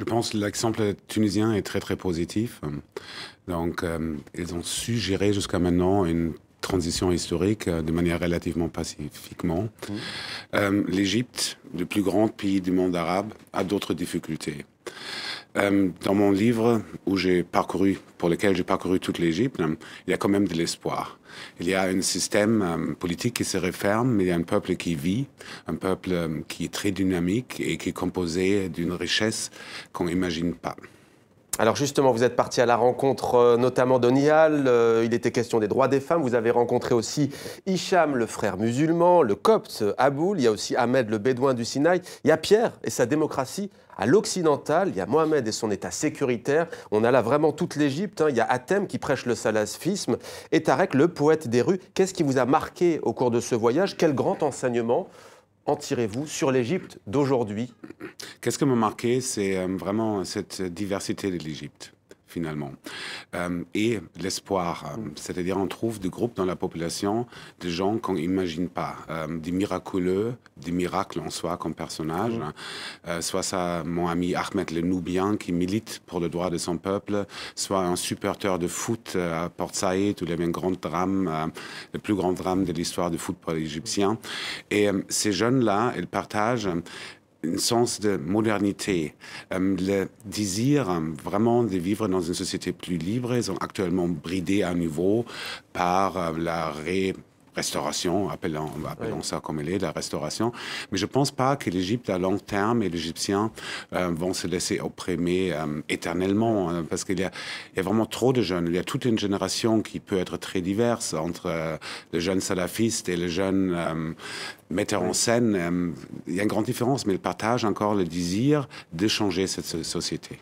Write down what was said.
Je pense que l'exemple tunisien est très très positif. Donc, euh, ils ont su gérer jusqu'à maintenant une transition historique euh, de manière relativement pacifiquement. Mmh. Euh, L'Égypte, le plus grand pays du monde arabe, a d'autres difficultés. Euh, dans mon livre où j'ai parcouru, pour lequel j'ai parcouru toute l'Égypte, euh, il y a quand même de l'espoir. Il y a un système euh, politique qui se referme, mais il y a un peuple qui vit, un peuple qui est très dynamique et qui est composé d'une richesse qu'on n'imagine pas. Alors justement, vous êtes parti à la rencontre euh, notamment d'Onial, euh, il était question des droits des femmes, vous avez rencontré aussi Hicham, le frère musulman, le copte euh, Aboul, il y a aussi Ahmed, le bédouin du Sinaï, il y a Pierre et sa démocratie à l'occidental, il y a Mohamed et son état sécuritaire, on a là vraiment toute l'Égypte, hein. il y a Athem qui prêche le salafisme, et Tarek, le poète des rues, qu'est-ce qui vous a marqué au cours de ce voyage Quel grand enseignement tirez-vous sur l'Égypte d'aujourd'hui Qu'est-ce qui m'a marqué, c'est euh, vraiment cette diversité de l'Égypte finalement. Euh, et l'espoir, euh, c'est-à-dire on trouve des groupes dans la population, des gens qu'on n'imagine pas, euh, des miraculeux, des miracles en soi comme personnage. Mmh. Euh, soit ça, mon ami Ahmed le Nubien qui milite pour le droit de son peuple, soit un supporteur de foot euh, à Port Saïd où il y avait un grand drame, le plus grand drame de l'histoire du football égyptien. Et ces jeunes-là, ils partagent un sens de modernité, euh, le désir euh, vraiment de vivre dans une société plus libre. Ils sont actuellement bridés à nouveau par euh, la ré restauration, appelons, ça comme elle est, la restauration. Mais je ne pense pas que l'Égypte à long terme et l'Égyptien euh, vont se laisser opprimer euh, éternellement, euh, parce qu'il y, y, a vraiment trop de jeunes. Il y a toute une génération qui peut être très diverse entre euh, le jeune salafiste et le jeune metteurs en scène. il y a une grande différence, mais ils partagent encore le désir de changer cette société.